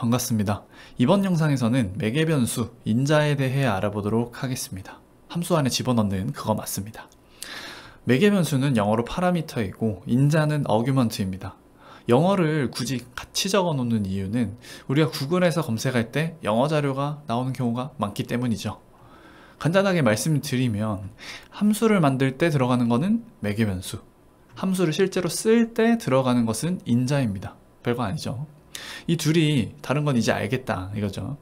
반갑습니다. 이번 영상에서는 매개변수, 인자에 대해 알아보도록 하겠습니다. 함수 안에 집어넣는 그거 맞습니다. 매개변수는 영어로 파라미터이고 인자는 어규먼트입니다. 영어를 굳이 같이 적어 놓는 이유는 우리가 구글에서 검색할 때 영어 자료가 나오는 경우가 많기 때문이죠. 간단하게 말씀드리면 함수를 만들 때 들어가는 것은 매개변수 함수를 실제로 쓸 때 들어가는 것은 인자입니다 별거 아니죠 이 둘이 다른 건 이제 알겠다 이거죠.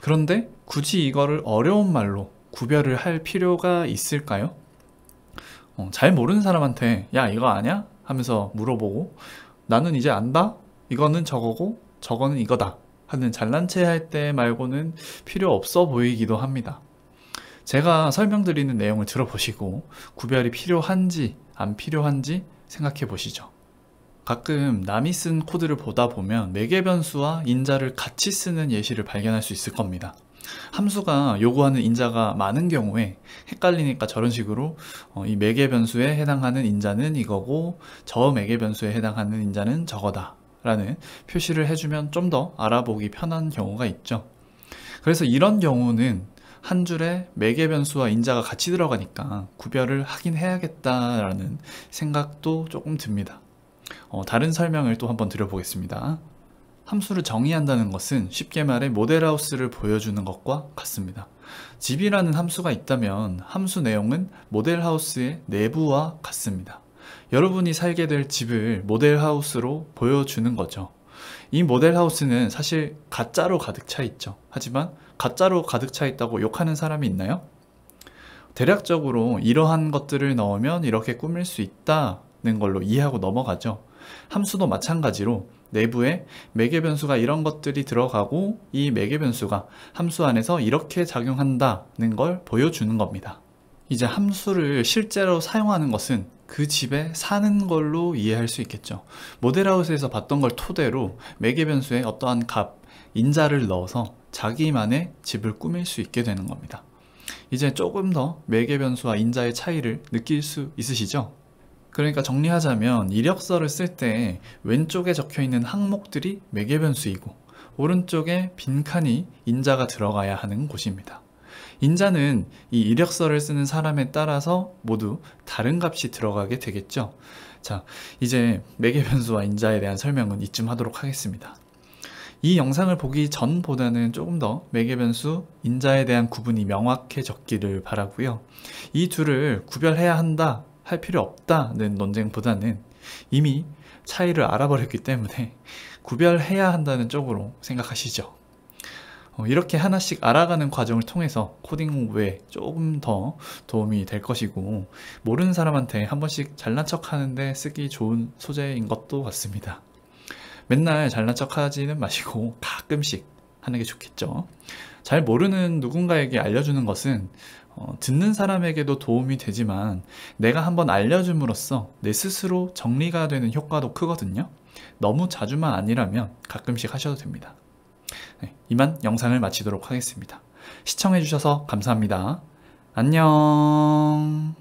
그런데 굳이 이거를 어려운 말로 구별을 할 필요가 있을까요? 어, 잘 모르는 사람한테 야 이거 아냐? 하면서 물어보고 나는 이제 안다? 이거는 저거고 저거는 이거다 하는 잘난 체할 때 말고는 필요 없어 보이기도 합니다. 제가 설명드리는 내용을 들어보시고 구별이 필요한지 안 필요한지 생각해 보시죠. 가끔 남이 쓴 코드를 보다 보면 매개 변수와 인자를 같이 쓰는 예시를 발견할 수 있을 겁니다. 함수가 요구하는 인자가 많은 경우에 헷갈리니까 저런 식으로 어, 이 매개 변수에 해당하는 인자는 이거고 저 매개 변수에 해당하는 인자는 저거다 라는 표시를 해주면 좀 더 알아보기 편한 경우가 있죠. 그래서 이런 경우는 한 줄에 매개 변수와 인자가 같이 들어가니까 구별을 하긴 해야겠다라는 생각도 조금 듭니다. 어, 다른 설명을 또 한번 드려보겠습니다. 함수를 정의한다는 것은 쉽게 말해 모델하우스를 보여주는 것과 같습니다. 집이라는 함수가 있다면 함수 내용은 모델하우스의 내부와 같습니다. 여러분이 살게 될 집을 모델하우스로 보여주는 거죠. 이 모델하우스는 사실 가짜로 가득 차 있죠. 하지만 가짜로 가득 차 있다고 욕하는 사람이 있나요? 대략적으로 이러한 것들을 넣으면 이렇게 꾸밀 수 있다는 걸로 이해하고 넘어가죠. 함수도 마찬가지로 내부에 매개 변수가 이런 것들이 들어가고 이 매개 변수가 함수 안에서 이렇게 작용한다는 걸 보여주는 겁니다. 이제 함수를 실제로 사용하는 것은 그 집에 사는 걸로 이해할 수 있겠죠. 모델하우스에서 봤던 걸 토대로 매개 변수에 어떠한 값, 인자를 넣어서 자기만의 집을 꾸밀 수 있게 되는 겁니다. 이제 조금 더 매개 변수와 인자의 차이를 느낄 수 있으시죠? 그러니까 정리하자면 이력서를 쓸 때 왼쪽에 적혀 있는 항목들이 매개 변수이고 오른쪽에 빈칸이 인자가 들어가야 하는 곳입니다. 인자는 이 이력서를 쓰는 사람에 따라서 모두 다른 값이 들어가게 되겠죠. 자, 이제 매개 변수와 인자에 대한 설명은 이쯤 하도록 하겠습니다. 이 영상을 보기 전보다는 조금 더 매개변수, 인자에 대한 구분이 명확해졌기를 바라고요. 이 둘을 구별해야 한다 할 필요 없다는 논쟁보다는 이미 차이를 알아버렸기 때문에 구별해야 한다는 쪽으로 생각하시죠. 어, 이렇게 하나씩 알아가는 과정을 통해서 코딩 공부에 조금 더 도움이 될 것이고 모르는 사람한테 한 번씩 잘난 척 하는데 쓰기 좋은 소재인 것도 같습니다. 맨날 잘난 척 하지는 마시고 가끔씩 하는 게 좋겠죠. 잘 모르는 누군가에게 알려주는 것은 어, 듣는 사람에게도 도움이 되지만 내가 한번 알려줌으로써 내 스스로 정리가 되는 효과도 크거든요. 너무 자주만 아니라면 가끔씩 하셔도 됩니다. 네, 이만 영상을 마치도록 하겠습니다. 시청해주셔서 감사합니다. 안녕